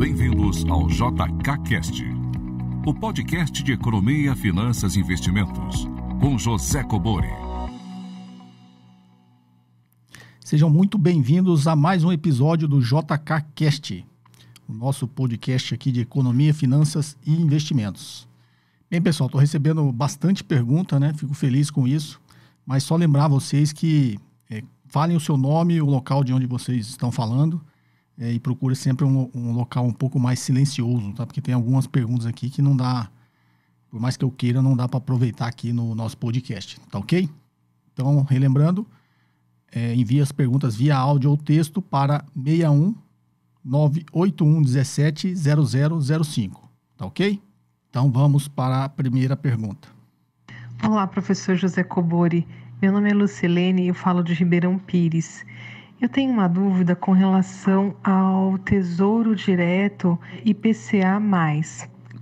Bem-vindos ao JKCast, o podcast de economia, finanças e investimentos, com José Cobori. Sejam muito bem-vindos a mais um episódio do JKCast, o nosso podcast aqui de economia, finanças e investimentos. Bem, pessoal, estou recebendo bastante pergunta, né? Fico feliz com isso, mas só lembrar vocês que é, falem o seu nome, o local de onde vocês estão falando é, e procure sempre um, um, local um pouco mais silencioso, tá? Porque tem algumas perguntas aqui que não dá, por mais que eu queira, não dá para aproveitar aqui no nosso podcast, tá ok? Então, relembrando, é, envie as perguntas via áudio ou texto para 61 981 17 0005, tá ok? Então, vamos para a primeira pergunta. Olá, professor José Cobori. Meu nome é Lucilene e eu falo de Ribeirão Pires. Eu tenho uma dúvida com relação ao Tesouro Direto IPCA.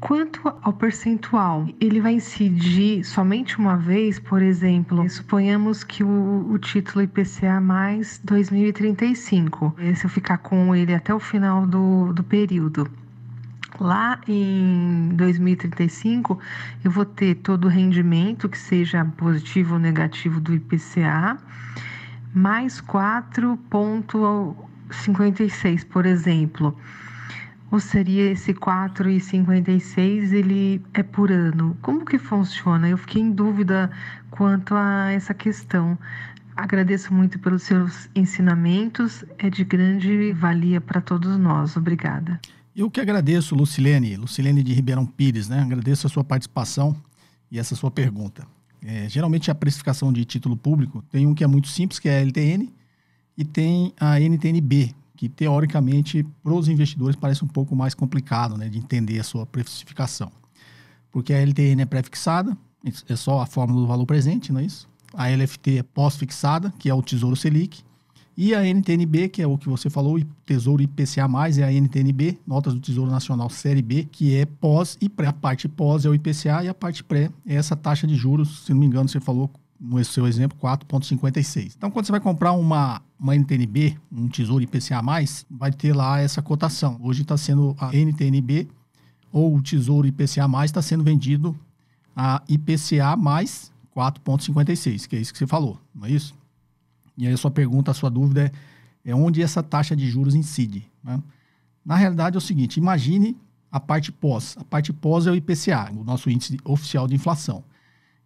Quanto ao percentual, ele vai incidir somente uma vez, por exemplo, suponhamos que o, o título IPCA mais 2035, se eu ficar com ele até o final do, do período. Lá em 2035, eu vou ter todo o rendimento, que seja positivo ou negativo, do IPCA mais 4,56, por exemplo. Ou seria esse 4,56, ele é por ano? Como que funciona? Eu fiquei em dúvida quanto a essa questão. Agradeço muito pelos seus ensinamentos, é de grande valia para todos nós. Obrigada. Eu que agradeço, Lucilene, Lucilene de Ribeirão Pires, né? Agradeço a sua participação e essa sua pergunta. É, geralmente a precificação de título público tem um que é muito simples, que é a LTN, e tem a NTNB, que teoricamente para os investidores parece um pouco mais complicado né, de entender a sua precificação. Porque a LTN é pré-fixada, é só a fórmula do valor presente, não é isso? A LFT é pós-fixada, que é o Tesouro Selic, e a NTNB, que é o que você falou, Tesouro IPCA+, é a NTNB, Notas do Tesouro Nacional Série B, que é pós e pré. A parte pós é o IPCA e a parte pré é essa taxa de juros, se não me engano, você falou no seu exemplo, 4,56. Então, quando você vai comprar uma, uma NTNB, um Tesouro IPCA+, vai ter lá essa cotação. Hoje está sendo a NTNB ou o Tesouro IPCA+, está sendo vendido a IPCA+, 4,56, que é isso que você falou, não é isso? E aí a sua pergunta, a sua dúvida é, é onde essa taxa de juros incide. Né? Na realidade é o seguinte, imagine a parte pós. A parte pós é o IPCA, o nosso índice oficial de inflação.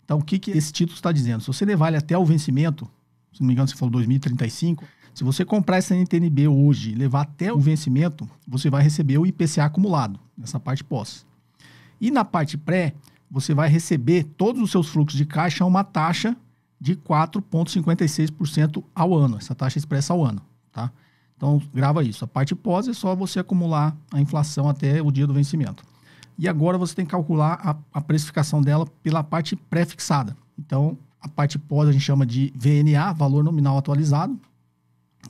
Então, o que, que esse título está dizendo? Se você levar ele até o vencimento, se não me engano, você falou 2035, se você comprar essa NTNB hoje e levar até o vencimento, você vai receber o IPCA acumulado, nessa parte pós. E na parte pré, você vai receber todos os seus fluxos de caixa a uma taxa de 4,56% ao ano, essa taxa expressa ao ano, tá? Então, grava isso. A parte pós é só você acumular a inflação até o dia do vencimento. E agora você tem que calcular a, a precificação dela pela parte pré-fixada. Então, a parte pós a gente chama de VNA, valor nominal atualizado.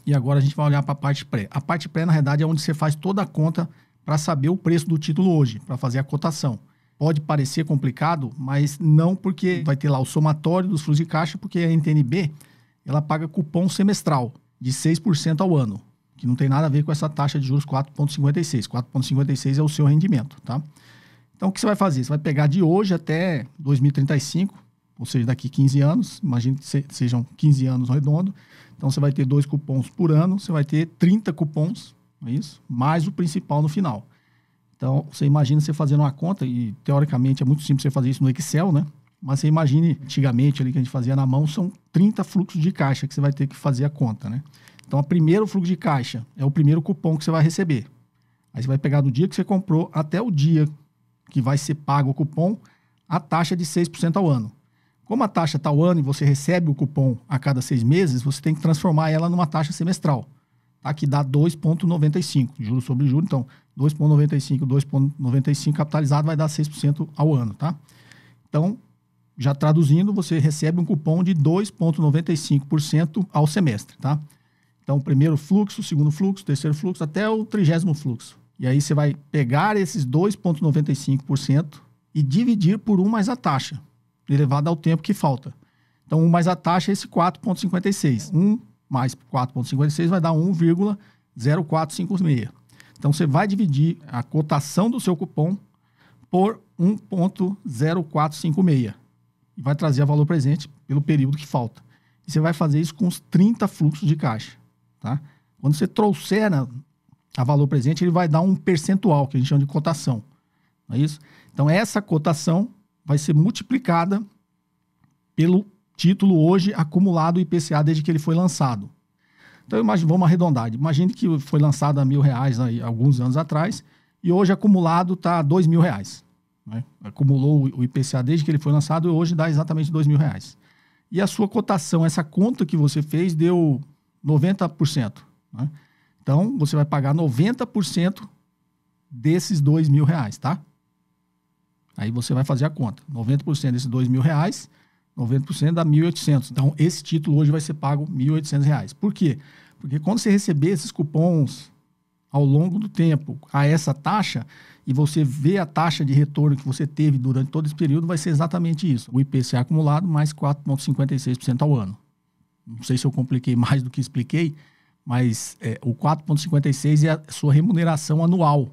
E agora a gente vai olhar para a parte pré. A parte pré, na realidade, é onde você faz toda a conta para saber o preço do título hoje, para fazer a cotação pode parecer complicado, mas não porque vai ter lá o somatório dos fluxos de caixa, porque a NTNB ela paga cupom semestral de 6% ao ano, que não tem nada a ver com essa taxa de juros 4,56. 4,56 é o seu rendimento, tá? Então, o que você vai fazer? Você vai pegar de hoje até 2035, ou seja, daqui 15 anos, imagine que sejam 15 anos redondo. Então, você vai ter dois cupons por ano, você vai ter 30 cupons, é isso? Mais o principal no final. Então, você imagina você fazendo uma conta, e teoricamente é muito simples você fazer isso no Excel, né? Mas você imagine, antigamente, ali que a gente fazia na mão, são 30 fluxos de caixa que você vai ter que fazer a conta, né? Então, o primeiro fluxo de caixa é o primeiro cupom que você vai receber. Aí você vai pegar do dia que você comprou até o dia que vai ser pago o cupom, a taxa de 6% ao ano. Como a taxa está ao ano e você recebe o cupom a cada seis meses, você tem que transformar ela numa taxa semestral tá? que dá 2,95, juros sobre juros. Então, 2,95, 2,95 capitalizado vai dar 6% ao ano. Tá? Então, já traduzindo, você recebe um cupom de 2,95% ao semestre. Tá? Então, primeiro fluxo, segundo fluxo, terceiro fluxo, até o trigésimo fluxo. E aí você vai pegar esses 2,95% e dividir por 1 mais a taxa, elevada ao tempo que falta. Então, 1 mais a taxa é esse 4,56. 1 mais 4,56 vai dar 1,0456. Então você vai dividir a cotação do seu cupom por 1,0456 e vai trazer a valor presente pelo período que falta. E você vai fazer isso com os 30 fluxos de caixa. Tá? Quando você trouxer a valor presente, ele vai dar um percentual, que a gente chama de cotação. Não é isso? Então, essa cotação vai ser multiplicada pelo título hoje acumulado IPCA desde que ele foi lançado. Então imagine, vamos arredondar. Imagine que foi lançado a mil reais alguns anos atrás e hoje acumulado está dois mil reais. Né? Acumulou o IPCA desde que ele foi lançado e hoje dá exatamente dois mil reais. E a sua cotação, essa conta que você fez deu 90%. Né? Então você vai pagar 90% desses dois mil reais, tá? Aí você vai fazer a conta. 90% desses dois mil reais 90% dá 1.800. Então, esse título hoje vai ser pago R$ 1.800. Por quê? Porque quando você receber esses cupons ao longo do tempo a essa taxa e você vê a taxa de retorno que você teve durante todo esse período, vai ser exatamente isso. O IPCA acumulado mais 4,56% ao ano. Não sei se eu compliquei mais do que expliquei, mas é, o 4,56% é a sua remuneração anual,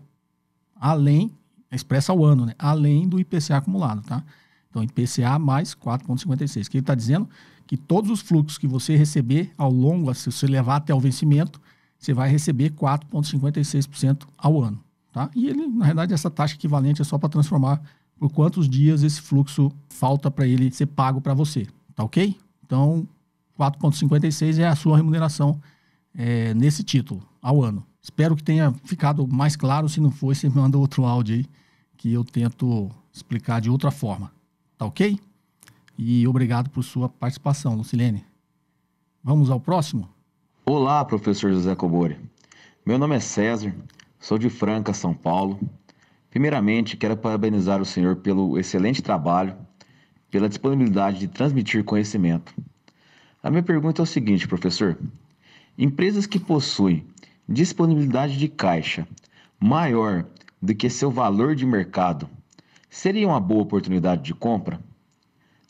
além, é expressa ao ano, né? além do IPCA acumulado, tá? Então, IPCA mais 4,56, que ele está dizendo que todos os fluxos que você receber ao longo, se você levar até o vencimento, você vai receber 4,56% ao ano. Tá? E ele, na verdade, essa taxa equivalente é só para transformar por quantos dias esse fluxo falta para ele ser pago para você. Tá ok? Então, 4,56 é a sua remuneração é, nesse título ao ano. Espero que tenha ficado mais claro. Se não foi, você manda outro áudio aí que eu tento explicar de outra forma. Tá ok? E obrigado por sua participação, Lucilene. Vamos ao próximo? Olá, professor José Cobori. Meu nome é César, sou de Franca, São Paulo. Primeiramente, quero parabenizar o senhor pelo excelente trabalho, pela disponibilidade de transmitir conhecimento. A minha pergunta é o seguinte, professor: empresas que possuem disponibilidade de caixa maior do que seu valor de mercado Seria uma boa oportunidade de compra?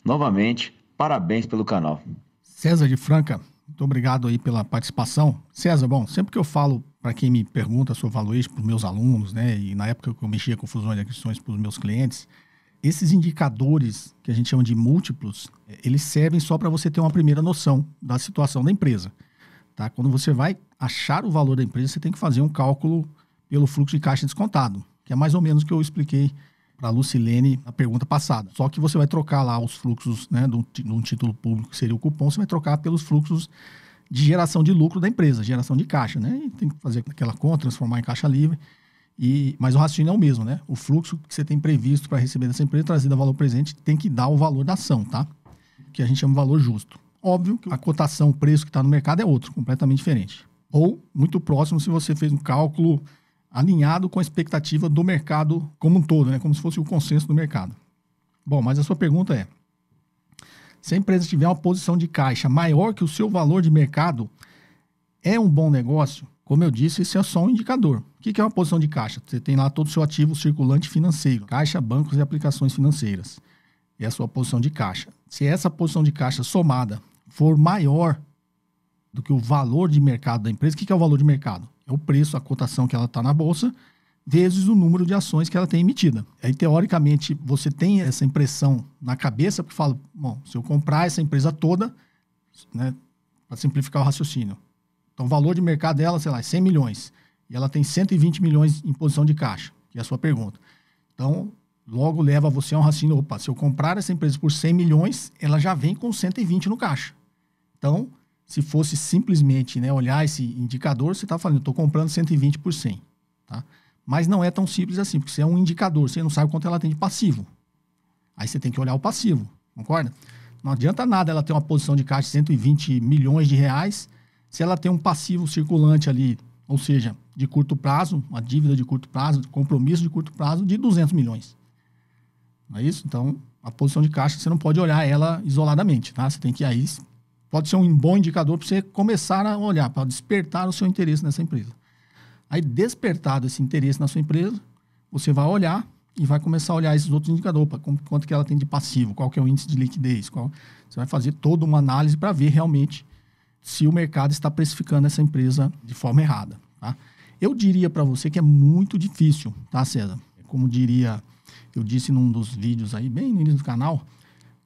Novamente, parabéns pelo canal. César de Franca, muito obrigado aí pela participação. César, bom, sempre que eu falo para quem me pergunta sobre valuation para os meus alunos, né, e na época que eu mexia com fusões e aquisições para os meus clientes, esses indicadores que a gente chama de múltiplos, eh, eles servem só para você ter uma primeira noção da situação da empresa. Tá? Quando você vai achar o valor da empresa, você tem que fazer um cálculo pelo fluxo de caixa descontado, que é mais ou menos o que eu expliquei para a Lucilene a pergunta passada. Só que você vai trocar lá os fluxos né, de, um, de um título público, que seria o cupom, você vai trocar pelos fluxos de geração de lucro da empresa, geração de caixa, né? E tem que fazer aquela conta, transformar em caixa livre. E, mas o raciocínio é o mesmo, né? O fluxo que você tem previsto para receber dessa empresa, trazido a valor presente, tem que dar o valor da ação, tá? Que a gente chama de valor justo. Óbvio que a cotação, o preço que está no mercado é outro, completamente diferente. Ou muito próximo se você fez um cálculo alinhado com a expectativa do mercado como um todo, né? como se fosse o consenso do mercado. Bom, mas a sua pergunta é: se a empresa tiver uma posição de caixa maior que o seu valor de mercado, é um bom negócio? Como eu disse, isso é só um indicador. O que é uma posição de caixa? Você tem lá todo o seu ativo circulante financeiro, caixa, bancos e aplicações financeiras. É a sua posição de caixa. Se essa posição de caixa somada for maior do que o valor de mercado da empresa, o que é o valor de mercado? É o preço, a cotação que ela está na bolsa, vezes o número de ações que ela tem emitida. Aí, teoricamente, você tem essa impressão na cabeça, porque fala, bom, se eu comprar essa empresa toda, né, para simplificar o raciocínio, então o valor de mercado dela, sei lá, é 100 milhões, e ela tem 120 milhões em posição de caixa, que é a sua pergunta. Então, logo leva você a um raciocínio, opa, se eu comprar essa empresa por 100 milhões, ela já vem com 120 no caixa. Então, se fosse simplesmente né, olhar esse indicador, você está falando, estou comprando 120 por 100. Tá? Mas não é tão simples assim, porque você é um indicador, você não sabe quanto ela tem de passivo. Aí você tem que olhar o passivo, concorda? Não adianta nada ela ter uma posição de caixa de 120 milhões de reais se ela tem um passivo circulante ali, ou seja, de curto prazo, uma dívida de curto prazo, compromisso de curto prazo de 200 milhões. Não é isso? Então, a posição de caixa, você não pode olhar ela isoladamente, tá? Você tem que ir aí pode ser um bom indicador para você começar a olhar, para despertar o seu interesse nessa empresa. Aí, despertado esse interesse na sua empresa, você vai olhar e vai começar a olhar esses outros indicadores, para quanto que ela tem de passivo, qual que é o índice de liquidez, qual... você vai fazer toda uma análise para ver realmente se o mercado está precificando essa empresa de forma errada. Tá? Eu diria para você que é muito difícil, tá, César? Como diria, eu disse num dos vídeos aí, bem no início do canal,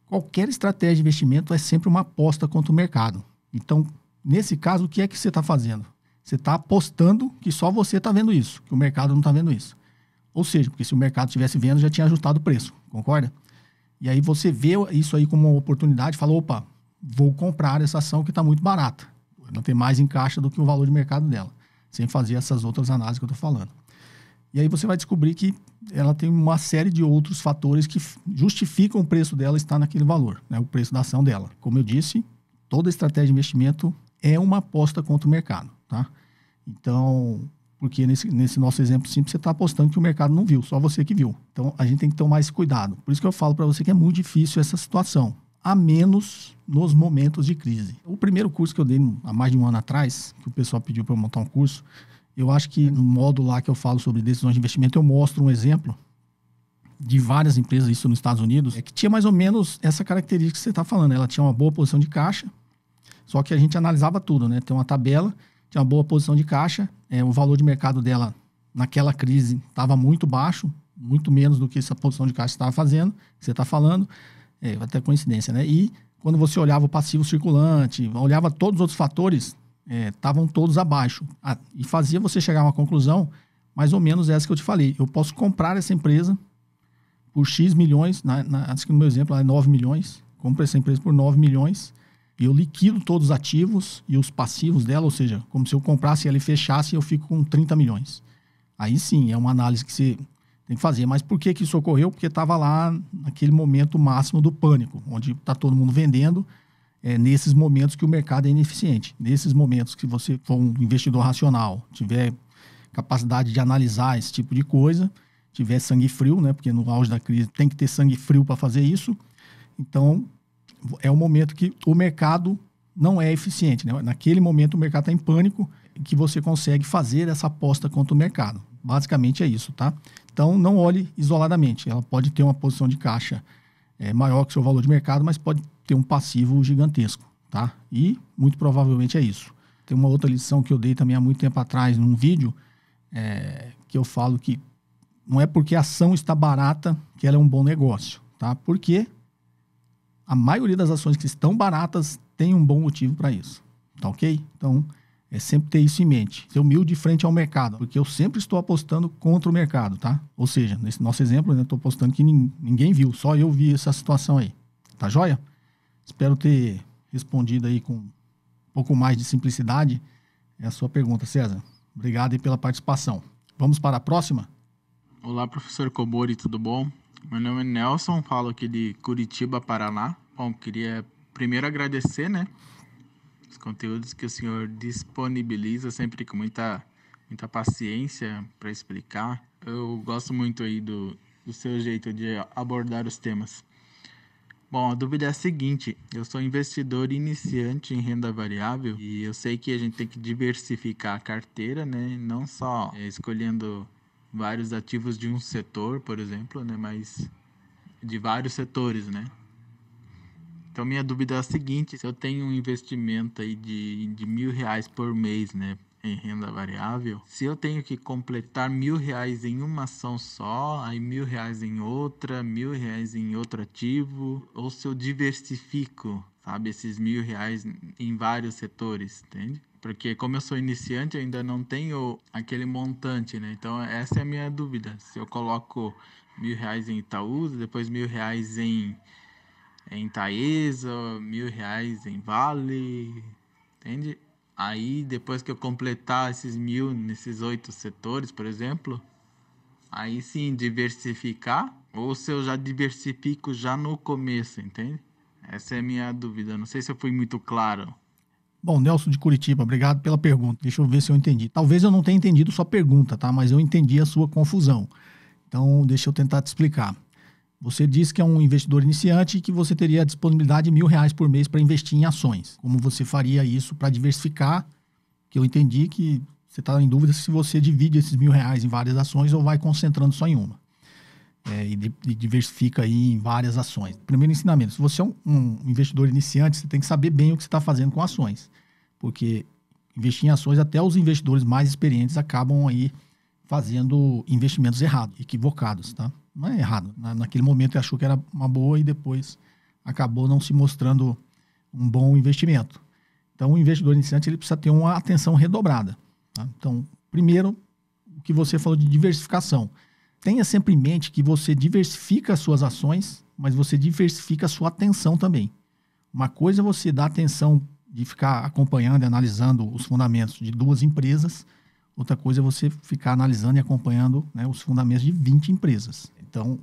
qualquer estratégia de investimento é sempre uma aposta contra o mercado. Então, nesse caso, o que é que você está fazendo? Você está apostando que só você está vendo isso, que o mercado não está vendo isso. Ou seja, porque se o mercado estivesse vendo, já tinha ajustado o preço, concorda? E aí você vê isso aí como uma oportunidade, fala, opa, vou comprar essa ação que está muito barata. Não tem mais em caixa do que o valor de mercado dela, sem fazer essas outras análises que eu estou falando. E aí você vai descobrir que ela tem uma série de outros fatores que justificam o preço dela estar naquele valor, né? o preço da ação dela. Como eu disse, toda estratégia de investimento é uma aposta contra o mercado. Tá? Então, porque nesse, nesse nosso exemplo simples, você está apostando que o mercado não viu, só você que viu. Então, a gente tem que tomar esse cuidado. Por isso que eu falo para você que é muito difícil essa situação, a menos nos momentos de crise. O primeiro curso que eu dei há mais de um ano atrás, que o pessoal pediu para eu montar um curso, eu acho que no módulo lá que eu falo sobre decisões de investimento, eu mostro um exemplo de várias empresas, isso nos Estados Unidos, é que tinha mais ou menos essa característica que você está falando. Né? Ela tinha uma boa posição de caixa, só que a gente analisava tudo, né? Tem uma tabela, tinha uma boa posição de caixa, é, o valor de mercado dela naquela crise estava muito baixo, muito menos do que essa posição de caixa estava fazendo, que você está falando, é até coincidência, né? E quando você olhava o passivo circulante, olhava todos os outros fatores, estavam é, todos abaixo. Ah, e fazia você chegar a uma conclusão, mais ou menos essa que eu te falei. Eu posso comprar essa empresa por X milhões, na, na, acho que no meu exemplo é 9 milhões, compre essa empresa por 9 milhões, e eu liquido todos os ativos e os passivos dela, ou seja, como se eu comprasse ela e fechasse, eu fico com 30 milhões. Aí sim, é uma análise que você tem que fazer. Mas por que, que isso ocorreu? Porque estava lá naquele momento máximo do pânico, onde está todo mundo vendendo, é nesses momentos que o mercado é ineficiente. Nesses momentos que você for um investidor racional, tiver capacidade de analisar esse tipo de coisa, tiver sangue frio, né? Porque no auge da crise tem que ter sangue frio para fazer isso. Então, é o momento que o mercado não é eficiente. Né? Naquele momento o mercado está em pânico que você consegue fazer essa aposta contra o mercado. Basicamente é isso, tá? Então não olhe isoladamente. Ela pode ter uma posição de caixa é, maior que o seu valor de mercado, mas pode tem um passivo gigantesco, tá? E muito provavelmente é isso. Tem uma outra lição que eu dei também há muito tempo atrás num vídeo, é, que eu falo que não é porque a ação está barata que ela é um bom negócio, tá? Porque a maioria das ações que estão baratas tem um bom motivo para isso, tá ok? Então, é sempre ter isso em mente. Ser humilde frente ao mercado, porque eu sempre estou apostando contra o mercado, tá? Ou seja, nesse nosso exemplo, eu né, estou apostando que ninguém viu, só eu vi essa situação aí. Tá joia? Espero ter respondido aí com um pouco mais de simplicidade é a sua pergunta, César. Obrigado pela participação. Vamos para a próxima? Olá, professor Cobori, tudo bom? Meu nome é Nelson, falo aqui de Curitiba, Paraná. Bom, queria primeiro agradecer, né? Os conteúdos que o senhor disponibiliza sempre com muita, muita paciência para explicar. Eu gosto muito aí do, do seu jeito de abordar os temas. Bom, a dúvida é a seguinte: eu sou investidor iniciante em renda variável e eu sei que a gente tem que diversificar a carteira, né? Não só é, escolhendo vários ativos de um setor, por exemplo, né? Mas de vários setores, né? Então minha dúvida é a seguinte: se eu tenho um investimento aí de, de mil reais por mês, né? em renda variável, se eu tenho que completar mil reais em uma ação só, aí mil reais em outra, mil reais em outro ativo, ou se eu diversifico, sabe, esses mil reais em vários setores, entende? Porque como eu sou iniciante, eu ainda não tenho aquele montante, né? Então essa é a minha dúvida. Se eu coloco mil reais em Itaú, depois mil reais em em Taesa, mil reais em Vale, entende? Aí, depois que eu completar esses mil, nesses oito setores, por exemplo, aí sim diversificar, ou se eu já diversifico já no começo, entende? Essa é a minha dúvida. Não sei se eu fui muito claro. Bom, Nelson de Curitiba, obrigado pela pergunta. Deixa eu ver se eu entendi. Talvez eu não tenha entendido sua pergunta, tá? Mas eu entendi a sua confusão. Então, deixa eu tentar te explicar. Você disse que é um investidor iniciante e que você teria a disponibilidade de mil reais por mês para investir em ações. Como você faria isso para diversificar? Que eu entendi que você está em dúvida se você divide esses mil reais em várias ações ou vai concentrando só em uma. É, e, de, e, diversifica aí em várias ações. Primeiro ensinamento: se você é um, um investidor iniciante, você tem que saber bem o que você está fazendo com ações. Porque investir em ações, até os investidores mais experientes acabam aí fazendo investimentos errados, equivocados, tá? Não é errado. Na, naquele momento ele achou que era uma boa e depois acabou não se mostrando um bom investimento. Então, o investidor iniciante ele precisa ter uma atenção redobrada. Tá? Então, primeiro, o que você falou de diversificação. Tenha sempre em mente que você diversifica as suas ações, mas você diversifica a sua atenção também. Uma coisa é você dar atenção de ficar acompanhando e analisando os fundamentos de duas empresas – Outra coisa é você ficar analisando e acompanhando né, os fundamentos de 20 empresas. Então,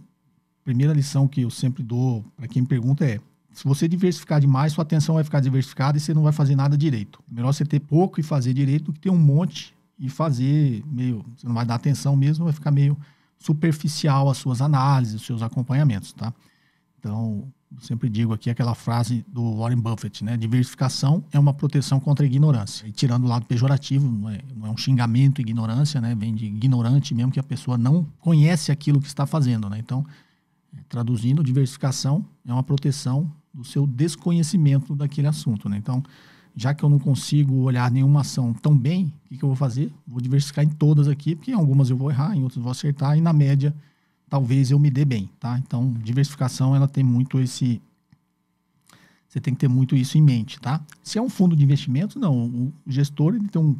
primeira lição que eu sempre dou para quem me pergunta é: se você diversificar demais, sua atenção vai ficar diversificada e você não vai fazer nada direito. É melhor você ter pouco e fazer direito do que ter um monte e fazer meio. Você não vai dar atenção mesmo, vai ficar meio superficial as suas análises, os seus acompanhamentos, tá? Então, sempre digo aqui aquela frase do Warren Buffett, né? Diversificação é uma proteção contra a ignorância. E tirando o lado pejorativo, não é, não é um xingamento ignorância, né? Vem de ignorante mesmo que a pessoa não conhece aquilo que está fazendo, né? Então, traduzindo, diversificação é uma proteção do seu desconhecimento daquele assunto, né? Então, já que eu não consigo olhar nenhuma ação tão bem, o que, que eu vou fazer? Vou diversificar em todas aqui, porque em algumas eu vou errar, em outras eu vou acertar, e na média talvez eu me dê bem, tá? Então, diversificação, ela tem muito esse... Você tem que ter muito isso em mente, tá? Se é um fundo de investimento, não. O gestor, ele tem um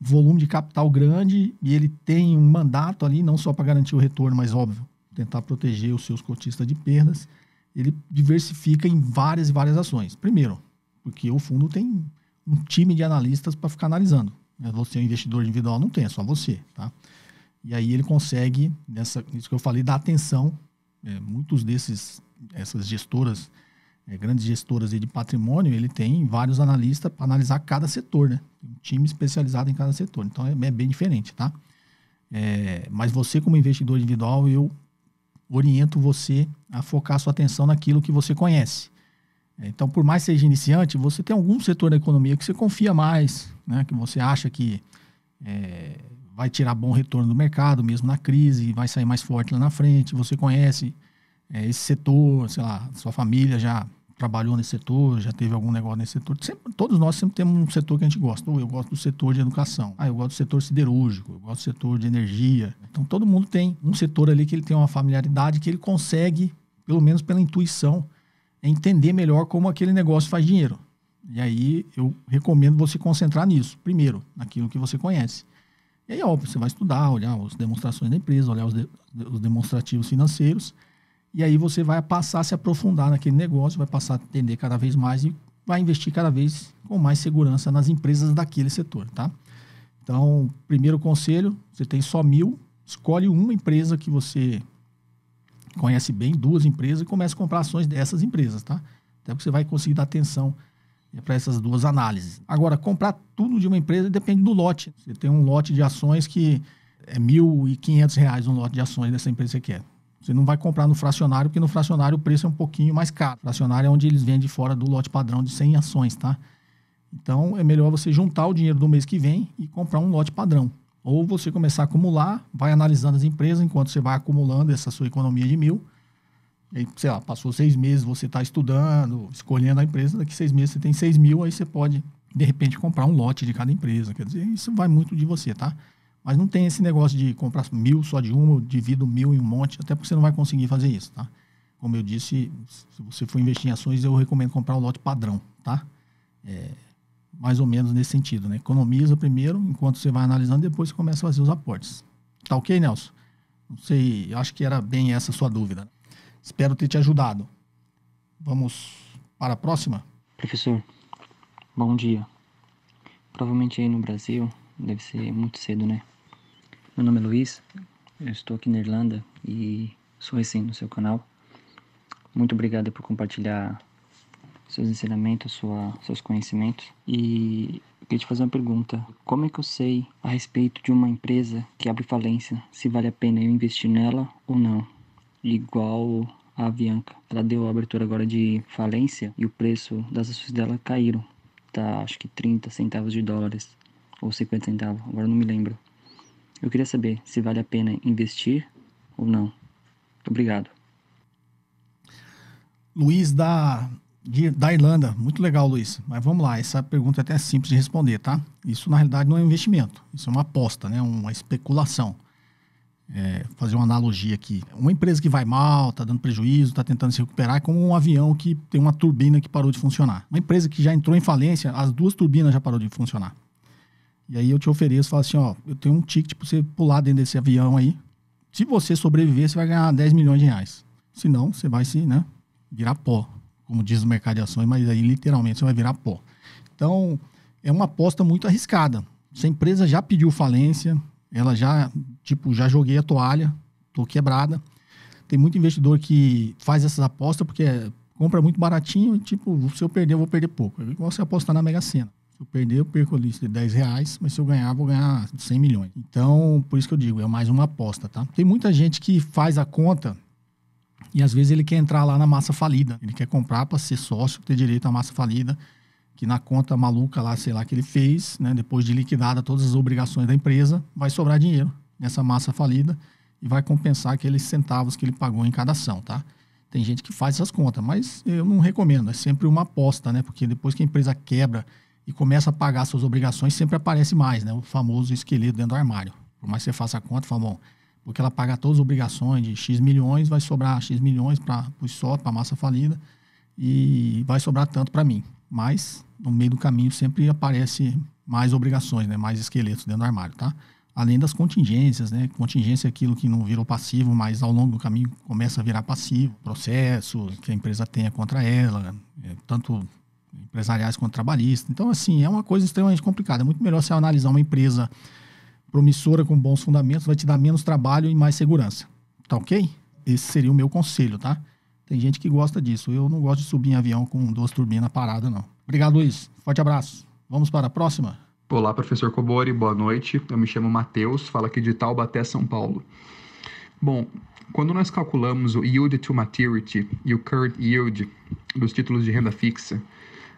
volume de capital grande e ele tem um mandato ali, não só para garantir o retorno, mas óbvio, tentar proteger os seus cotistas de perdas. Ele diversifica em várias e várias ações. Primeiro, porque o fundo tem um time de analistas para ficar analisando. Né? Você é um investidor individual, não tem, é só você, tá? E aí ele consegue, nessa, isso que eu falei, dar atenção. É, muitos desses, essas gestoras, é, grandes gestoras de patrimônio, ele tem vários analistas para analisar cada setor, né? Um time especializado em cada setor. Então é, é bem diferente, tá? É, mas você, como investidor individual, eu oriento você a focar sua atenção naquilo que você conhece. É, então, por mais seja iniciante, você tem algum setor da economia que você confia mais, né? que você acha que é, vai tirar bom retorno do mercado, mesmo na crise, vai sair mais forte lá na frente. Você conhece é, esse setor, sei lá, sua família já trabalhou nesse setor, já teve algum negócio nesse setor. Sempre, todos nós sempre temos um setor que a gente gosta. eu gosto do setor de educação. Ah, eu gosto do setor siderúrgico, eu gosto do setor de energia. Então todo mundo tem um setor ali que ele tem uma familiaridade que ele consegue, pelo menos pela intuição, entender melhor como aquele negócio faz dinheiro. E aí eu recomendo você concentrar nisso. Primeiro, naquilo que você conhece. É óbvio, você vai estudar, olhar as demonstrações da empresa, olhar os, de, os demonstrativos financeiros, e aí você vai passar a se aprofundar naquele negócio, vai passar a entender cada vez mais e vai investir cada vez com mais segurança nas empresas daquele setor, tá? Então, primeiro conselho, você tem só mil, escolhe uma empresa que você conhece bem, duas empresas, e comece a comprar ações dessas empresas, tá? Até porque você vai conseguir dar atenção é para essas duas análises. Agora, comprar tudo de uma empresa depende do lote. Você tem um lote de ações que é R$ 1.500 um lote de ações dessa empresa que você quer. Você não vai comprar no fracionário, porque no fracionário o preço é um pouquinho mais caro. Fracionário é onde eles vendem fora do lote padrão de 100 ações, tá? Então, é melhor você juntar o dinheiro do mês que vem e comprar um lote padrão. Ou você começar a acumular, vai analisando as empresas enquanto você vai acumulando essa sua economia de mil Aí, sei lá, passou seis meses, você está estudando, escolhendo a empresa, daqui seis meses você tem seis mil, aí você pode, de repente, comprar um lote de cada empresa. Quer dizer, isso vai muito de você, tá? Mas não tem esse negócio de comprar mil só de uma, divido mil em um monte, até porque você não vai conseguir fazer isso, tá? Como eu disse, se você for investir em ações, eu recomendo comprar um lote padrão, tá? É, mais ou menos nesse sentido, né? Economiza primeiro, enquanto você vai analisando, depois você começa a fazer os aportes. Tá ok, Nelson? Não sei, acho que era bem essa a sua dúvida. Espero ter te ajudado. Vamos para a próxima? Professor, bom dia. Provavelmente aí no Brasil deve ser muito cedo, né? Meu nome é Luiz, eu estou aqui na Irlanda e sou recém no seu canal. Muito obrigado por compartilhar seus ensinamentos, sua, seus conhecimentos. E eu queria te fazer uma pergunta: como é que eu sei a respeito de uma empresa que abre falência, se vale a pena eu investir nela ou não? igual a Avianca. Ela deu a abertura agora de falência e o preço das ações dela caíram. Tá, acho que 30 centavos de dólares ou 50 centavos, agora não me lembro. Eu queria saber se vale a pena investir ou não. Obrigado. Luiz da, de, da Irlanda, muito legal, Luiz. Mas vamos lá, essa pergunta é até simples de responder, tá? Isso na realidade não é um investimento, isso é uma aposta, né? uma especulação é, fazer uma analogia aqui. Uma empresa que vai mal, está dando prejuízo, está tentando se recuperar, é como um avião que tem uma turbina que parou de funcionar. Uma empresa que já entrou em falência, as duas turbinas já parou de funcionar. E aí eu te ofereço, falo assim, ó, eu tenho um ticket para você pular dentro desse avião aí. Se você sobreviver, você vai ganhar 10 milhões de reais. Se não, você vai se, né, virar pó, como diz o mercado de ações, mas aí literalmente você vai virar pó. Então, é uma aposta muito arriscada. Se a empresa já pediu falência, ela já tipo, já joguei a toalha, tô quebrada. Tem muito investidor que faz essas apostas porque compra muito baratinho e, tipo, se eu perder, eu vou perder pouco. É igual você apostar na Mega Sena. Se eu perder, eu perco ali de 10 reais, mas se eu ganhar, vou ganhar 100 milhões. Então, por isso que eu digo, é mais uma aposta, tá? Tem muita gente que faz a conta e às vezes ele quer entrar lá na massa falida. Ele quer comprar para ser sócio, ter direito à massa falida, que na conta maluca lá, sei lá, que ele fez, né, depois de liquidada todas as obrigações da empresa, vai sobrar dinheiro nessa massa falida e vai compensar aqueles centavos que ele pagou em cada ação, tá? Tem gente que faz essas contas, mas eu não recomendo. É sempre uma aposta, né? Porque depois que a empresa quebra e começa a pagar suas obrigações, sempre aparece mais, né? O famoso esqueleto dentro do armário. Por mais que você faça a conta, fala, bom, porque ela paga todas as obrigações de X milhões, vai sobrar X milhões para o sócio, para a massa falida, e vai sobrar tanto para mim. Mas, no meio do caminho, sempre aparece mais obrigações, né? Mais esqueletos dentro do armário, tá? além das contingências, né? Contingência é aquilo que não virou passivo, mas ao longo do caminho começa a virar passivo, processos que a empresa tenha contra ela, é, tanto empresariais quanto trabalhistas. Então, assim, é uma coisa extremamente complicada. É muito melhor você analisar uma empresa promissora com bons fundamentos, vai te dar menos trabalho e mais segurança. Tá ok? Esse seria o meu conselho, tá? Tem gente que gosta disso. Eu não gosto de subir em avião com duas turbinas paradas, não. Obrigado, Luiz. Forte abraço. Vamos para a próxima? Olá, professor Cobori, boa noite. Eu me chamo Matheus, falo aqui de Taubaté, São Paulo. Bom, quando nós calculamos o Yield to Maturity e o Current Yield dos títulos de renda fixa,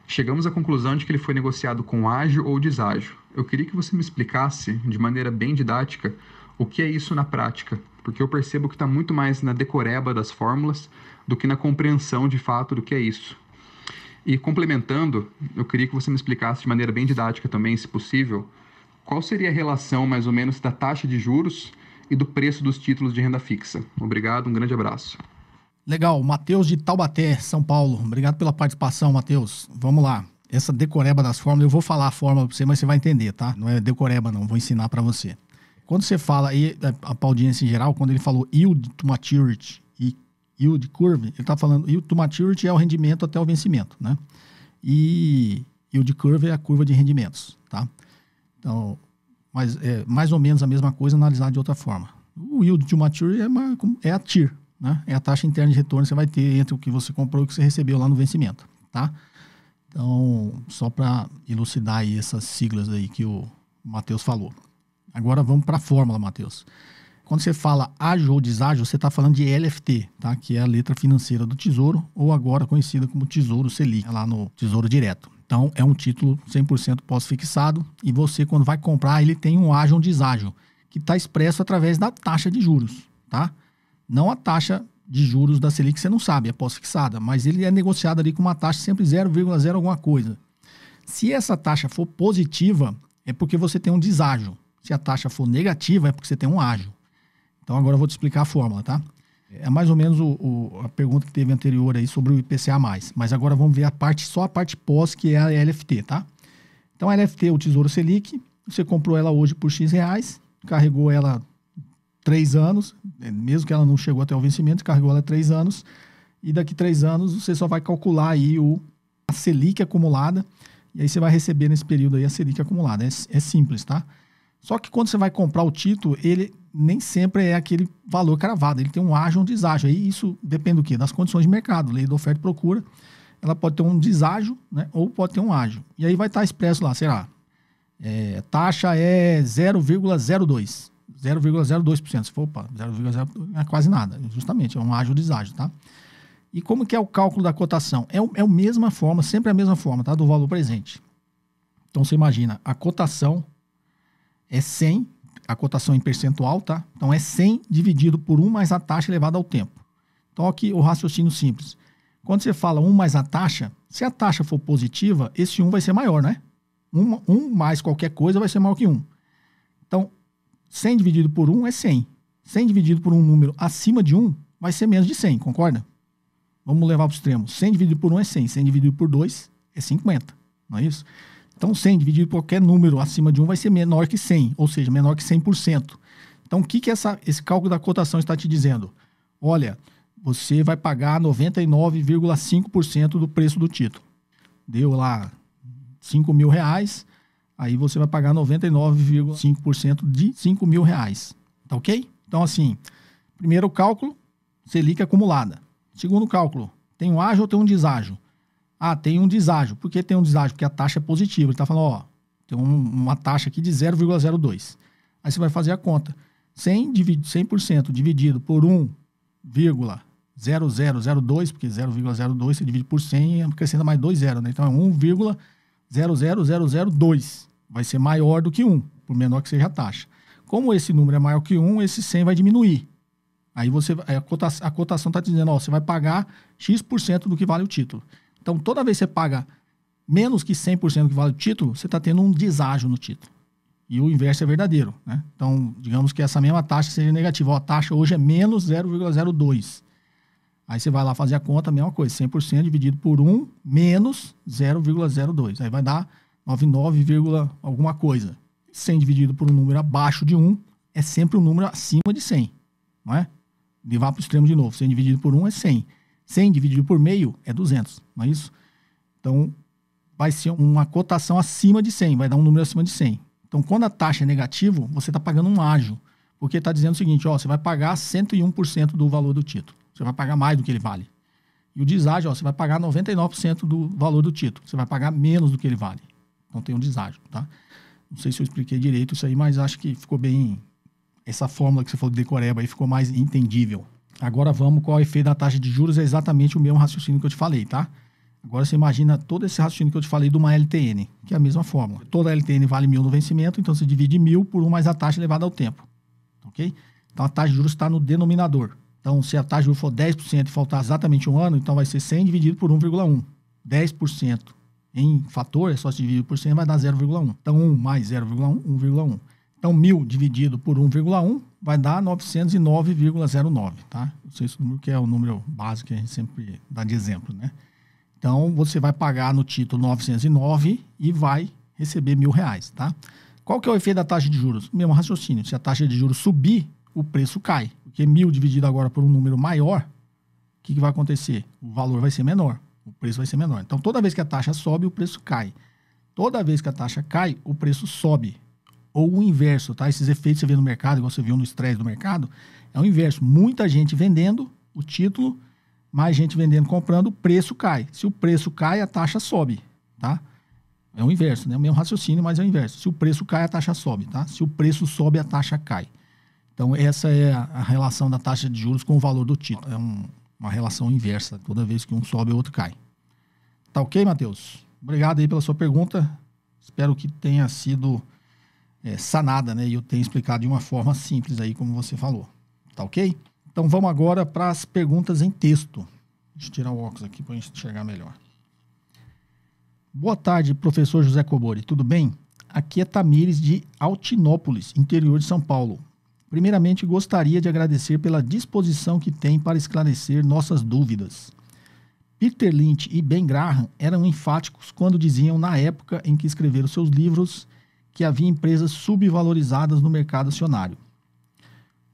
chegamos à conclusão de que ele foi negociado com ágio ou deságio. Eu queria que você me explicasse, de maneira bem didática, o que é isso na prática, porque eu percebo que está muito mais na decoreba das fórmulas do que na compreensão de fato do que é isso. E complementando, eu queria que você me explicasse de maneira bem didática também, se possível, qual seria a relação mais ou menos da taxa de juros e do preço dos títulos de renda fixa. Obrigado, um grande abraço. Legal, Matheus de Taubaté, São Paulo. Obrigado pela participação, Matheus. Vamos lá. Essa decoreba das fórmulas, eu vou falar a fórmula para você, mas você vai entender, tá? Não é decoreba não, vou ensinar para você. Quando você fala aí, eh, a audiência em geral, quando ele falou yield to maturity, yield curve, ele está falando, yield to maturity é o rendimento até o vencimento, né? E yield curve é a curva de rendimentos, tá? Então, mas é mais ou menos a mesma coisa analisada de outra forma. O yield to maturity é, uma, é a TIR, né? É a taxa interna de retorno que você vai ter entre o que você comprou e o que você recebeu lá no vencimento, tá? Então, só para elucidar aí essas siglas aí que o Matheus falou. Agora vamos para a fórmula, Matheus. Quando você fala ágil ou deságil, você está falando de LFT, tá? que é a letra financeira do Tesouro, ou agora conhecida como Tesouro Selic, lá no Tesouro Direto. Então, é um título 100% pós-fixado e você, quando vai comprar, ele tem um ágil ou deságil, que está expresso através da taxa de juros, tá? Não a taxa de juros da Selic, você não sabe, é pós-fixada, mas ele é negociado ali com uma taxa sempre 0,0 alguma coisa. Se essa taxa for positiva, é porque você tem um deságio. Se a taxa for negativa, é porque você tem um ágio. Então agora eu vou te explicar a fórmula, tá? É mais ou menos o, o, a pergunta que teve anterior aí sobre o IPCA+. Mas agora vamos ver a parte, só a parte pós, que é a LFT, tá? Então a LFT, é o Tesouro Selic, você comprou ela hoje por X reais, carregou ela três anos, é, mesmo que ela não chegou até o vencimento, carregou ela três anos, e daqui três anos você só vai calcular aí o, a Selic acumulada, e aí você vai receber nesse período aí a Selic acumulada. É, é simples, tá? Só que quando você vai comprar o título, ele nem sempre é aquele valor cravado. Ele tem um ágio ou um deságio. Aí isso depende do quê? Das condições de mercado. Lei da oferta e procura. Ela pode ter um deságio, né? Ou pode ter um ágio. E aí vai estar expresso lá, será? É, taxa é 0,02. 0,02%. Se for, opa, 0,0 é quase nada. Justamente, é um ágio ou deságio, tá? E como que é o cálculo da cotação? É, o, é a mesma forma, sempre a mesma forma, tá? Do valor presente. Então você imagina, a cotação é 100, a cotação em percentual, tá? Então é 100 dividido por 1 mais a taxa elevada ao tempo. Então aqui o raciocínio simples. Quando você fala 1 mais a taxa, se a taxa for positiva, esse 1 vai ser maior, né? 1, 1 mais qualquer coisa vai ser maior que 1. Então, 100 dividido por 1 é 100. 100 dividido por um número acima de 1 vai ser menos de 100, concorda? Vamos levar para o extremo. 100 dividido por 1 é 100, 100 dividido por 2 é 50, não é isso? Então, 100 dividido por qualquer número acima de 1 vai ser menor que 100, ou seja, menor que 100%. Então, o que, que essa, esse cálculo da cotação está te dizendo? Olha, você vai pagar 99,5% do preço do título. Deu lá 5 mil reais, aí você vai pagar 99,5% de 5 mil reais. Tá ok? Então, assim, primeiro cálculo, Selic acumulada. Segundo cálculo, tem um ágio ou tem um deságio? Ah, tem um deságio. Por que tem um deságio? Porque a taxa é positiva. Ele está falando, ó, tem um, uma taxa aqui de 0,02. Aí você vai fazer a conta. 100%, dividido, 100 dividido por 1,0002, porque 0,02 você divide por 100 e acrescenta mais dois zeros, né? Então é 1,00002. Vai ser maior do que 1, por menor que seja a taxa. Como esse número é maior que 1, esse 100 vai diminuir. Aí você a cotação está dizendo, ó, você vai pagar X% do que vale o título. Então, toda vez que você paga menos que 100% do que vale o título, você está tendo um deságio no título. E o inverso é verdadeiro. Né? Então, digamos que essa mesma taxa seja negativa. Ó, a taxa hoje é menos 0,02. Aí você vai lá fazer a conta, a mesma coisa. 100% dividido por 1 menos 0,02. Aí vai dar 99, alguma coisa. 100 dividido por um número abaixo de 1 é sempre um número acima de 100. Não é? Levar para o extremo de novo. 100 dividido por 1 é 100. 100 dividido por meio é 200, não é isso? Então, vai ser uma cotação acima de 100, vai dar um número acima de 100. Então, quando a taxa é negativa, você está pagando um ágio, porque está dizendo o seguinte, ó, você vai pagar 101% do valor do título, você vai pagar mais do que ele vale. E o deságio, ó, você vai pagar 99% do valor do título, você vai pagar menos do que ele vale. Então, tem um deságio, tá? Não sei se eu expliquei direito isso aí, mas acho que ficou bem... Essa fórmula que você falou de decoreba aí ficou mais entendível. Agora vamos qual é o efeito da taxa de juros, é exatamente o mesmo raciocínio que eu te falei, tá? Agora você imagina todo esse raciocínio que eu te falei de uma LTN, que é a mesma fórmula. Toda LTN vale mil no vencimento, então você divide mil por 1 mais a taxa elevada ao tempo. Ok? Então a taxa de juros está no denominador. Então, se a taxa de juros for 10% e faltar exatamente um ano, então vai ser 100 dividido por 1,1. 10% em fator, é só se dividir por 100, vai dar 0,1. Então, 1 mais 0,1, 1,1. Então, 1.000 dividido por 1,1 vai dar 909,09, tá? Não sei se o número que é o número básico que a gente sempre dá de exemplo, né? Então, você vai pagar no título 909 e vai receber mil reais, tá? Qual que é o efeito da taxa de juros? Mesmo raciocínio. Se a taxa de juros subir, o preço cai. Porque mil dividido agora por um número maior, o que, que vai acontecer? O valor vai ser menor, o preço vai ser menor. Então, toda vez que a taxa sobe, o preço cai. Toda vez que a taxa cai, o preço sobe ou o inverso, tá? Esses efeitos que você vê no mercado, igual você viu no estresse do mercado, é o inverso. Muita gente vendendo o título, mais gente vendendo, comprando, o preço cai. Se o preço cai, a taxa sobe, tá? É o inverso, né? O mesmo raciocínio, mas é o inverso. Se o preço cai, a taxa sobe, tá? Se o preço sobe, a taxa cai. Então, essa é a relação da taxa de juros com o valor do título. É um, uma relação inversa. Toda vez que um sobe, o outro cai. Tá ok, Matheus? Obrigado aí pela sua pergunta. Espero que tenha sido é, sanada, né? E eu tenho explicado de uma forma simples aí, como você falou. Tá ok? Então vamos agora para as perguntas em texto. Deixa eu tirar o óculos aqui para enxergar melhor. Boa tarde, professor José Cobori. Tudo bem? Aqui é Tamires de Altinópolis, interior de São Paulo. Primeiramente, gostaria de agradecer pela disposição que tem para esclarecer nossas dúvidas. Peter Lynch e Ben Graham eram enfáticos quando diziam na época em que escreveram seus livros que havia empresas subvalorizadas no mercado acionário.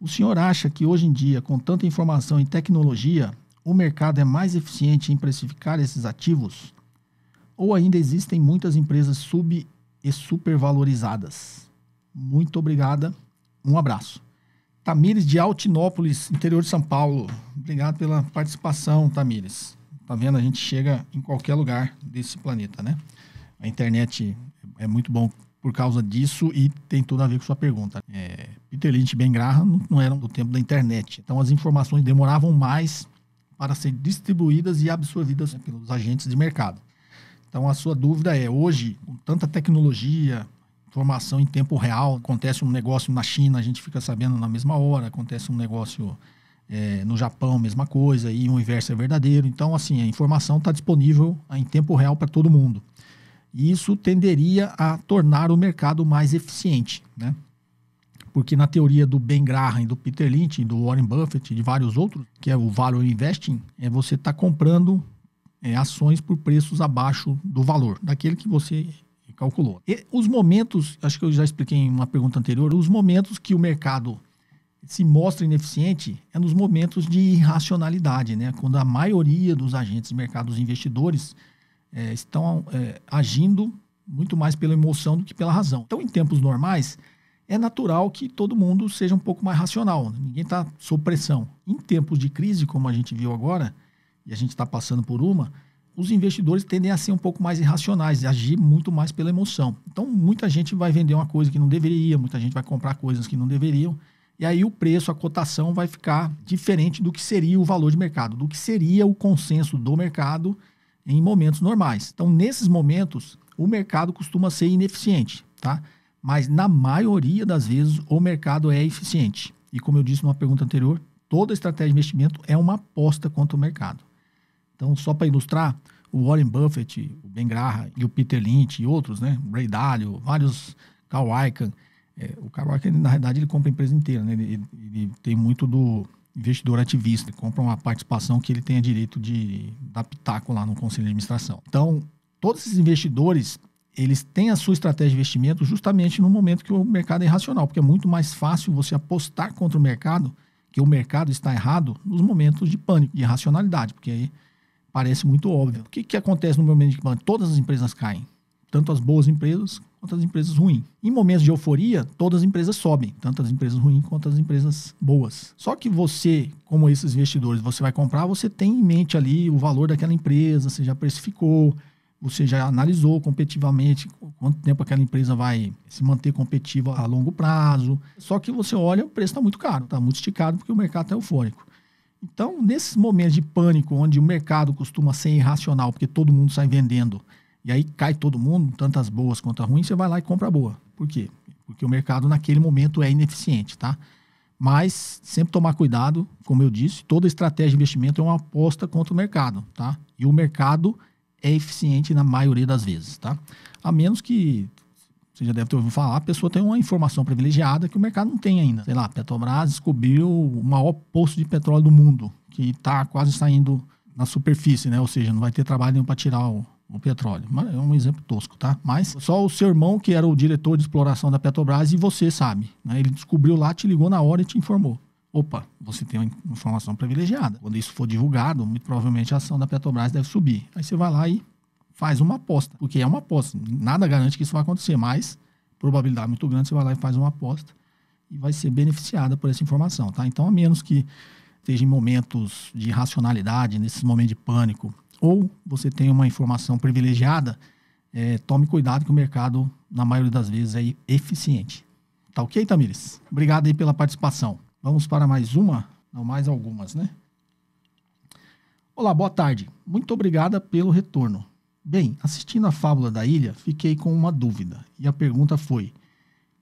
O senhor acha que hoje em dia, com tanta informação e tecnologia, o mercado é mais eficiente em precificar esses ativos? Ou ainda existem muitas empresas sub e supervalorizadas? Muito obrigada, um abraço. Tamires de Altinópolis, interior de São Paulo. Obrigado pela participação, Tamires. Tá vendo? A gente chega em qualquer lugar desse planeta, né? A internet é muito bom por causa disso e tem tudo a ver com sua pergunta. É, Peter Lynch e Ben Graham não, não eram do tempo da internet, então as informações demoravam mais para serem distribuídas e absorvidas né, pelos agentes de mercado. Então a sua dúvida é, hoje, com tanta tecnologia, informação em tempo real, acontece um negócio na China, a gente fica sabendo na mesma hora, acontece um negócio é, no Japão, mesma coisa, e o inverso é verdadeiro. Então, assim, a informação está disponível em tempo real para todo mundo. E isso tenderia a tornar o mercado mais eficiente, né? Porque na teoria do Ben Graham, do Peter Lynch, do Warren Buffett e de vários outros, que é o Value Investing, é você está comprando é, ações por preços abaixo do valor, daquele que você calculou. E os momentos, acho que eu já expliquei em uma pergunta anterior, os momentos que o mercado se mostra ineficiente é nos momentos de irracionalidade, né? Quando a maioria dos agentes de mercado, dos investidores, é, estão é, agindo muito mais pela emoção do que pela razão. Então, em tempos normais, é natural que todo mundo seja um pouco mais racional, né? ninguém está sob pressão. Em tempos de crise, como a gente viu agora, e a gente está passando por uma, os investidores tendem a ser um pouco mais irracionais, e agir muito mais pela emoção. Então, muita gente vai vender uma coisa que não deveria, muita gente vai comprar coisas que não deveriam, e aí o preço, a cotação vai ficar diferente do que seria o valor de mercado, do que seria o consenso do mercado em momentos normais. Então, nesses momentos, o mercado costuma ser ineficiente, tá? Mas na maioria das vezes o mercado é eficiente. E como eu disse numa pergunta anterior, toda estratégia de investimento é uma aposta contra o mercado. Então, só para ilustrar, o Warren Buffett, o Ben Graham e o Peter Lynch e outros, né? Ray Dalio, vários Carl Icahn. É, o Carl Icahn, na verdade, ele compra a empresa inteira, né? Ele, ele tem muito do investidor ativista, compra uma participação que ele tenha direito de dar pitaco lá no conselho de administração. Então, todos esses investidores, eles têm a sua estratégia de investimento justamente no momento que o mercado é irracional, porque é muito mais fácil você apostar contra o mercado que o mercado está errado nos momentos de pânico, de irracionalidade, porque aí parece muito óbvio. O que, que acontece no momento de pânico? Todas as empresas caem, tanto as boas empresas quanto as empresas ruins. Em momentos de euforia, todas as empresas sobem, tanto as empresas ruins quanto as empresas boas. Só que você, como esses investidores, você vai comprar, você tem em mente ali o valor daquela empresa, você já precificou, você já analisou competitivamente quanto tempo aquela empresa vai se manter competitiva a longo prazo. Só que você olha, o preço está muito caro, está muito esticado porque o mercado está eufórico. Então, nesses momentos de pânico, onde o mercado costuma ser irracional, porque todo mundo sai vendendo, e aí cai todo mundo, tantas boas quanto a ruim, você vai lá e compra a boa. Por quê? Porque o mercado naquele momento é ineficiente, tá? Mas sempre tomar cuidado, como eu disse, toda estratégia de investimento é uma aposta contra o mercado, tá? E o mercado é eficiente na maioria das vezes, tá? A menos que você já deve ter ouvido falar, a pessoa tem uma informação privilegiada que o mercado não tem ainda. Sei lá, Petrobras descobriu o maior poço de petróleo do mundo, que está quase saindo na superfície, né? Ou seja, não vai ter trabalho nenhum para tirar o, o petróleo. É um exemplo tosco, tá? Mas só o seu irmão, que era o diretor de exploração da Petrobras, e você sabe. Né? Ele descobriu lá, te ligou na hora e te informou. Opa, você tem uma informação privilegiada. Quando isso for divulgado, muito provavelmente a ação da Petrobras deve subir. Aí você vai lá e faz uma aposta, porque é uma aposta. Nada garante que isso vai acontecer, mas probabilidade muito grande você vai lá e faz uma aposta e vai ser beneficiada por essa informação, tá? Então, a menos que esteja em momentos de racionalidade nesses momentos de pânico, ou você tem uma informação privilegiada, é, tome cuidado que o mercado, na maioria das vezes, é eficiente. Tá ok, Tamires? Obrigado aí pela participação. Vamos para mais uma? Não, mais algumas, né? Olá, boa tarde. Muito obrigada pelo retorno. Bem, assistindo a Fábula da Ilha, fiquei com uma dúvida. E a pergunta foi: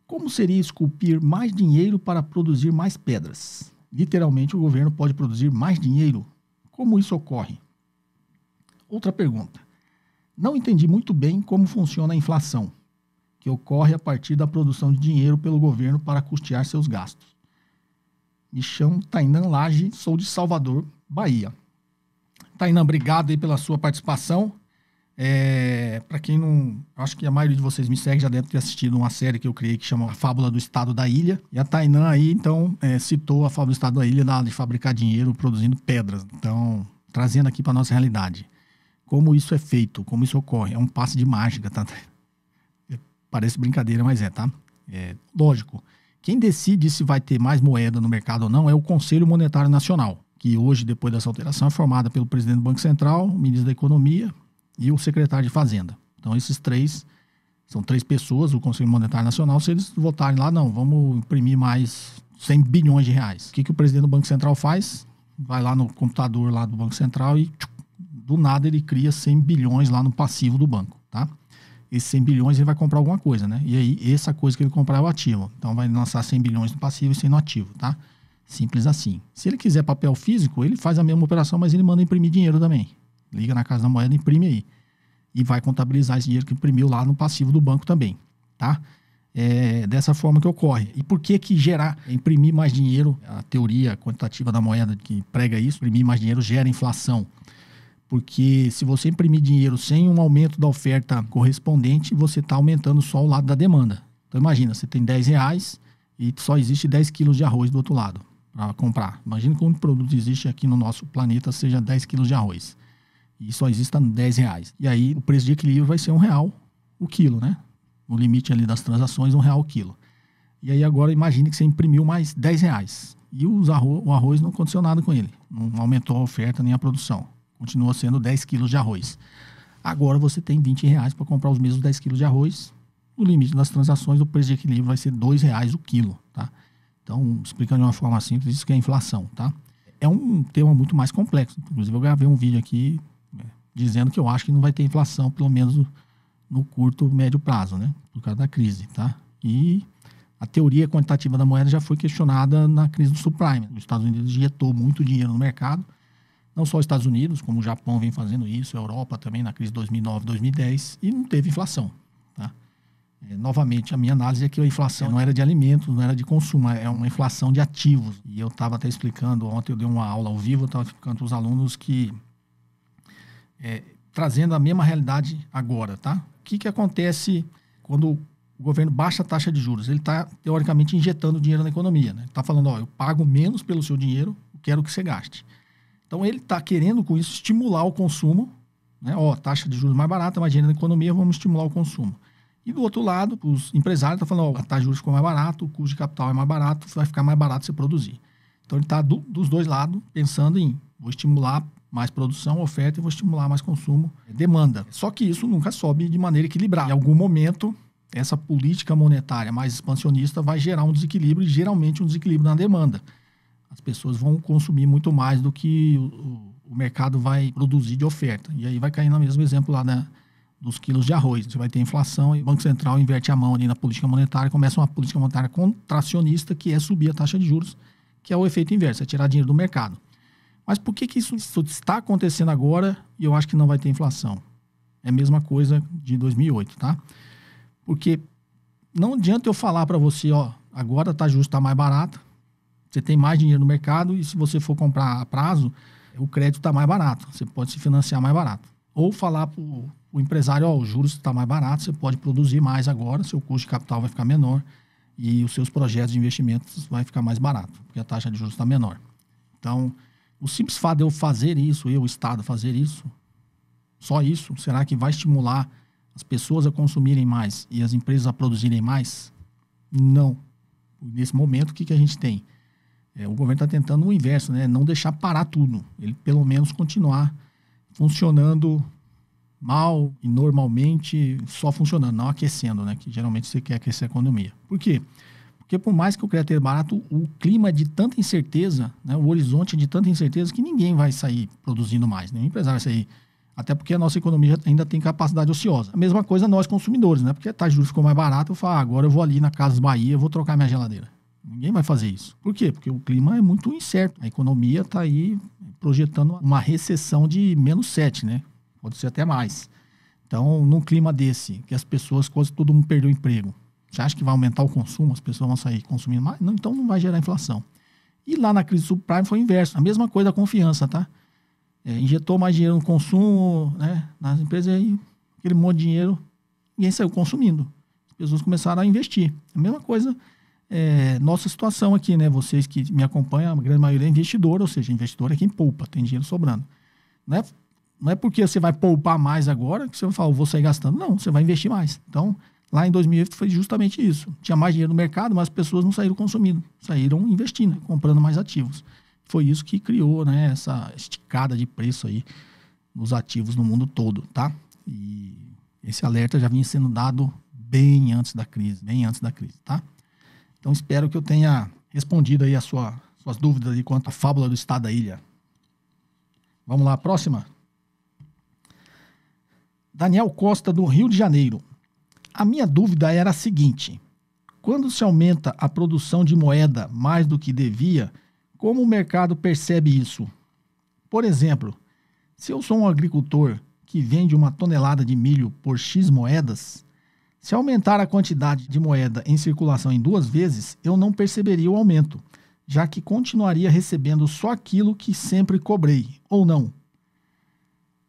como seria esculpir mais dinheiro para produzir mais pedras? Literalmente, o governo pode produzir mais dinheiro? Como isso ocorre? Outra pergunta. Não entendi muito bem como funciona a inflação, que ocorre a partir da produção de dinheiro pelo governo para custear seus gastos. Me chamo Tainan Lage, sou de Salvador, Bahia. Tainan, obrigado aí pela sua participação. É, para quem não. Acho que a maioria de vocês me segue já deve ter assistido uma série que eu criei que chama A Fábula do Estado da Ilha. E a Tainan aí, então, é, citou a Fábula do Estado da Ilha na, de fabricar dinheiro produzindo pedras. Então, trazendo aqui para nossa realidade como isso é feito, como isso ocorre. É um passe de mágica, tá? É, parece brincadeira, mas é, tá? É, lógico. Quem decide se vai ter mais moeda no mercado ou não é o Conselho Monetário Nacional, que hoje, depois dessa alteração, é formada pelo presidente do Banco Central, o ministro da Economia e o secretário de Fazenda. Então, esses três são três pessoas, o Conselho Monetário Nacional, se eles votarem lá, não, vamos imprimir mais 100 bilhões de reais. O que, que o presidente do Banco Central faz? Vai lá no computador lá do Banco Central e do nada ele cria 100 bilhões lá no passivo do banco, tá? Esses 100 bilhões ele vai comprar alguma coisa, né? E aí essa coisa que ele comprar é o ativo. Então vai lançar 100 bilhões no passivo e 100 no ativo, tá? Simples assim. Se ele quiser papel físico, ele faz a mesma operação, mas ele manda imprimir dinheiro também. Liga na casa da moeda, imprime aí. E vai contabilizar esse dinheiro que imprimiu lá no passivo do banco também, tá? É dessa forma que ocorre. E por que que gerar, imprimir mais dinheiro, a teoria quantitativa da moeda que prega isso, imprimir mais dinheiro gera inflação. Porque se você imprimir dinheiro sem um aumento da oferta correspondente, você está aumentando só o lado da demanda. Então imagina, você tem 10 reais e só existe 10 quilos de arroz do outro lado para comprar. Imagina que um produto que existe aqui no nosso planeta seja 10 quilos de arroz. E só exista 10 reais. E aí o preço de equilíbrio vai ser um real o quilo, né? O limite ali das transações, um real o quilo. E aí agora imagine que você imprimiu mais 10 reais. E o arroz não aconteceu nada com ele. Não aumentou a oferta nem a produção continua sendo 10 quilos de arroz. Agora você tem 20 reais para comprar os mesmos 10 quilos de arroz. O limite das transações, o preço de equilíbrio vai ser 2 reais o quilo, tá? Então, explicando de uma forma simples, isso que é inflação, tá? É um tema muito mais complexo. Inclusive, eu gravei um vídeo aqui é, dizendo que eu acho que não vai ter inflação, pelo menos no curto, médio prazo, né? Por causa da crise, tá? E a teoria quantitativa da moeda já foi questionada na crise do subprime. Os Estados Unidos injetou muito dinheiro no mercado, não só os Estados Unidos, como o Japão vem fazendo isso, a Europa também na crise de 2009, 2010, e não teve inflação. Tá? É, novamente, a minha análise é que a inflação não era de alimentos, não era de consumo, é uma inflação de ativos. E eu estava até explicando, ontem eu dei uma aula ao vivo, estava explicando para os alunos que, é, trazendo a mesma realidade agora, tá? O que, que acontece quando o governo baixa a taxa de juros? Ele está, teoricamente, injetando dinheiro na economia, né? Está falando, ó, eu pago menos pelo seu dinheiro, quero que você gaste. Então ele está querendo com isso estimular o consumo, né? Ó, taxa de juros mais barata, mais dinheiro na economia, vamos estimular o consumo. E do outro lado, os empresários estão tá falando, ó, a taxa de juros ficou mais barato, o custo de capital é mais barato, vai ficar mais barato você produzir. Então ele está do, dos dois lados pensando em vou estimular mais produção, oferta e vou estimular mais consumo, eh, demanda. Só que isso nunca sobe de maneira equilibrada. Em algum momento, essa política monetária mais expansionista vai gerar um desequilíbrio e geralmente um desequilíbrio na demanda as pessoas vão consumir muito mais do que o, o mercado vai produzir de oferta. E aí vai cair no mesmo exemplo lá né dos quilos de arroz. Você vai ter inflação e o Banco Central inverte a mão ali na política monetária, começa uma política monetária contracionista, que é subir a taxa de juros, que é o efeito inverso, é tirar dinheiro do mercado. Mas por que, que isso, isso está acontecendo agora e eu acho que não vai ter inflação? É a mesma coisa de 2008, tá? Porque não adianta eu falar para você, ó, agora tá justo, tá mais barato, você tem mais dinheiro no mercado e se você for comprar a prazo, o crédito está mais barato. Você pode se financiar mais barato. Ou falar para o empresário, ó, oh, os juros está mais barato, você pode produzir mais agora, seu custo de capital vai ficar menor e os seus projetos de investimentos vai ficar mais barato, porque a taxa de juros está menor. Então, o simples fato de eu fazer isso, eu, o Estado, fazer isso, só isso, será que vai estimular as pessoas a consumirem mais e as empresas a produzirem mais? Não. Nesse momento, o que, que a gente tem? É, o governo está tentando o inverso, né? Não deixar parar tudo. Ele pelo menos continuar funcionando mal e normalmente só funcionando, não aquecendo, né? Que geralmente você quer aquecer a economia. Por quê? Porque por mais que o crédito barato, o clima de tanta incerteza, né, o horizonte de tanta incerteza que ninguém vai sair produzindo mais, nenhum empresário vai sair. Até porque a nossa economia ainda tem capacidade ociosa. A mesma coisa nós consumidores, né? Porque tá juros ficou mais barato, eu falo, ah, agora eu vou ali na Casa Bahia, vou trocar minha geladeira. Ninguém vai fazer isso. Por quê? Porque o clima é muito incerto. A economia está aí projetando uma recessão de menos 7, né? Pode ser até mais. Então, num clima desse, que as pessoas, quase todo mundo perdeu o emprego, você acha que vai aumentar o consumo? As pessoas vão sair consumindo mais? Não, então não vai gerar inflação. E lá na crise subprime foi o inverso. A mesma coisa da confiança, tá? É, injetou mais dinheiro no consumo, né? Nas empresas aí, aquele monte de dinheiro, ninguém saiu consumindo. As pessoas começaram a investir. A mesma coisa é, nossa situação aqui, né? Vocês que me acompanham, a grande maioria é investidor, ou seja, investidor é quem poupa, tem dinheiro sobrando. Não é, não é porque você vai poupar mais agora que você vai falar, vou sair gastando. Não, você vai investir mais. Então, lá em 2008 foi justamente isso. Tinha mais dinheiro no mercado, mas as pessoas não saíram consumindo, saíram investindo, comprando mais ativos. Foi isso que criou né, essa esticada de preço aí nos ativos no mundo todo, tá? E esse alerta já vinha sendo dado bem antes da crise, bem antes da crise, tá? Então espero que eu tenha respondido aí as sua, suas dúvidas aí quanto à fábula do estado da ilha. Vamos lá, próxima. Daniel Costa, do Rio de Janeiro. A minha dúvida era a seguinte: quando se aumenta a produção de moeda mais do que devia, como o mercado percebe isso? Por exemplo, se eu sou um agricultor que vende uma tonelada de milho por X moedas, se aumentar a quantidade de moeda em circulação em duas vezes, eu não perceberia o aumento, já que continuaria recebendo só aquilo que sempre cobrei, ou não?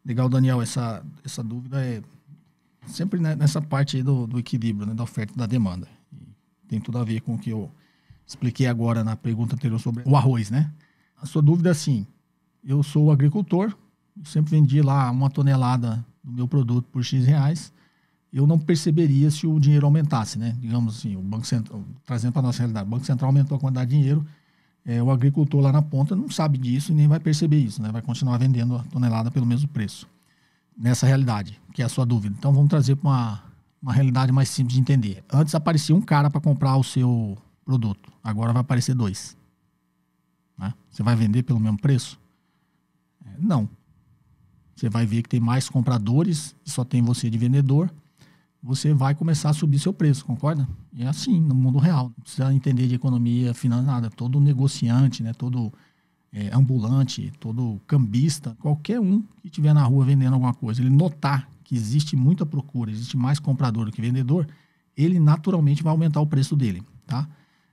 Legal, Daniel, essa, essa dúvida é sempre nessa parte aí do, do equilíbrio, né, da oferta e da demanda. tem tudo a ver com o que eu expliquei agora na pergunta anterior sobre o arroz, né? A sua dúvida é assim, eu sou agricultor, sempre vendi lá uma tonelada do meu produto por X reais, eu não perceberia se o dinheiro aumentasse, né? Digamos assim, o Banco Central, trazendo para a nossa realidade, o Banco Central aumentou a quantidade de dinheiro, é, o agricultor lá na ponta não sabe disso e nem vai perceber isso, né? Vai continuar vendendo a tonelada pelo mesmo preço. Nessa realidade, que é a sua dúvida. Então vamos trazer para uma, uma realidade mais simples de entender. Antes aparecia um cara para comprar o seu produto, agora vai aparecer dois. Né? Você vai vender pelo mesmo preço? É, não. Você vai ver que tem mais compradores e só tem você de vendedor você vai começar a subir seu preço, concorda? É assim no mundo real. Não precisa entender de economia, finanças, nada. Todo negociante, né? todo é, ambulante, todo cambista, qualquer um que estiver na rua vendendo alguma coisa, ele notar que existe muita procura, existe mais comprador do que vendedor, ele naturalmente vai aumentar o preço dele, tá?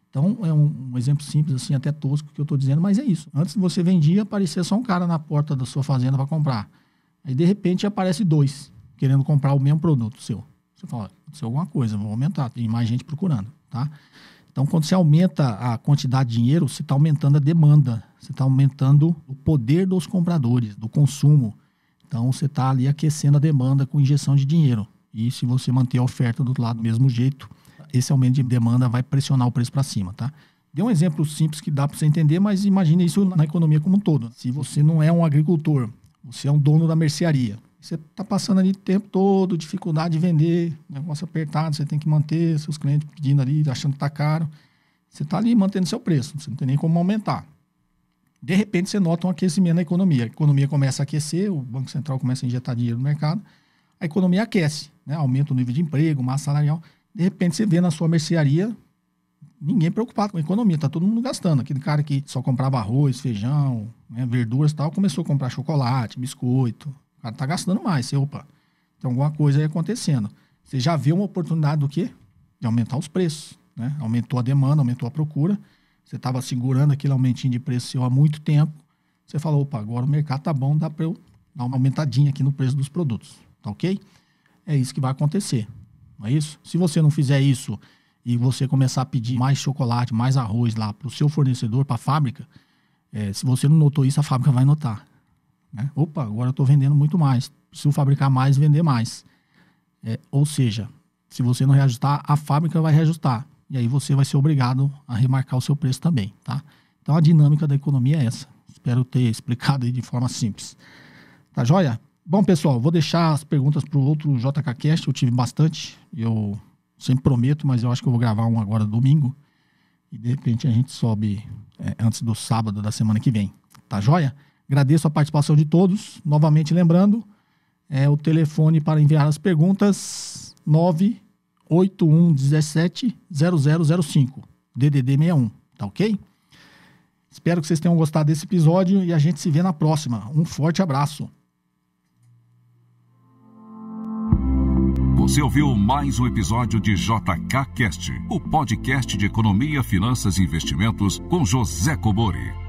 Então, é um, um exemplo simples, assim, até tosco que eu estou dizendo, mas é isso. Antes você vendia, aparecia só um cara na porta da sua fazenda para comprar. Aí, de repente, aparece dois querendo comprar o mesmo produto seu. Você fala, aconteceu alguma coisa, vou aumentar, tem mais gente procurando, tá? Então, quando você aumenta a quantidade de dinheiro, você está aumentando a demanda, você está aumentando o poder dos compradores, do consumo. Então, você está ali aquecendo a demanda com injeção de dinheiro. E se você manter a oferta do lado do mesmo jeito, esse aumento de demanda vai pressionar o preço para cima, tá? Dei um exemplo simples que dá para você entender, mas imagine isso na economia como um todo. Se você não é um agricultor, você é um dono da mercearia, você está passando ali o tempo todo, dificuldade de vender, negócio apertado, você tem que manter seus clientes pedindo ali, achando que está caro. Você está ali mantendo seu preço, você não tem nem como aumentar. De repente, você nota um aquecimento na economia. A economia começa a aquecer, o Banco Central começa a injetar dinheiro no mercado, a economia aquece, né? aumenta o nível de emprego, massa salarial. De repente, você vê na sua mercearia ninguém preocupado com a economia, está todo mundo gastando. Aquele cara que só comprava arroz, feijão, né, verduras e tal, começou a comprar chocolate, biscoito, o cara tá gastando mais. Você, opa, tem alguma coisa aí acontecendo. Você já vê uma oportunidade do quê? De aumentar os preços. Né? Aumentou a demanda, aumentou a procura. Você estava segurando aquele aumentinho de preço seu há muito tempo. Você falou, opa, agora o mercado tá bom, dá para eu dar uma aumentadinha aqui no preço dos produtos. Tá ok? É isso que vai acontecer. Não é isso? Se você não fizer isso e você começar a pedir mais chocolate, mais arroz lá para o seu fornecedor, para a fábrica, é, se você não notou isso, a fábrica vai notar. Né? Opa, agora eu estou vendendo muito mais. Preciso fabricar mais e vender mais. É, ou seja, se você não reajustar, a fábrica vai reajustar. E aí você vai ser obrigado a remarcar o seu preço também, tá? Então a dinâmica da economia é essa. Espero ter explicado de forma simples. Tá joia? Bom, pessoal, vou deixar as perguntas para o outro JKCast. Eu tive bastante. Eu sempre prometo, mas eu acho que eu vou gravar um agora domingo. E de repente a gente sobe é, antes do sábado da semana que vem. Tá joia? Agradeço a participação de todos. Novamente lembrando, é o telefone para enviar as perguntas 981 17 DDD 61, tá ok? Espero que vocês tenham gostado desse episódio e a gente se vê na próxima. Um forte abraço. Você ouviu mais um episódio de JK Cast, o podcast de economia, finanças e investimentos com José Cobori.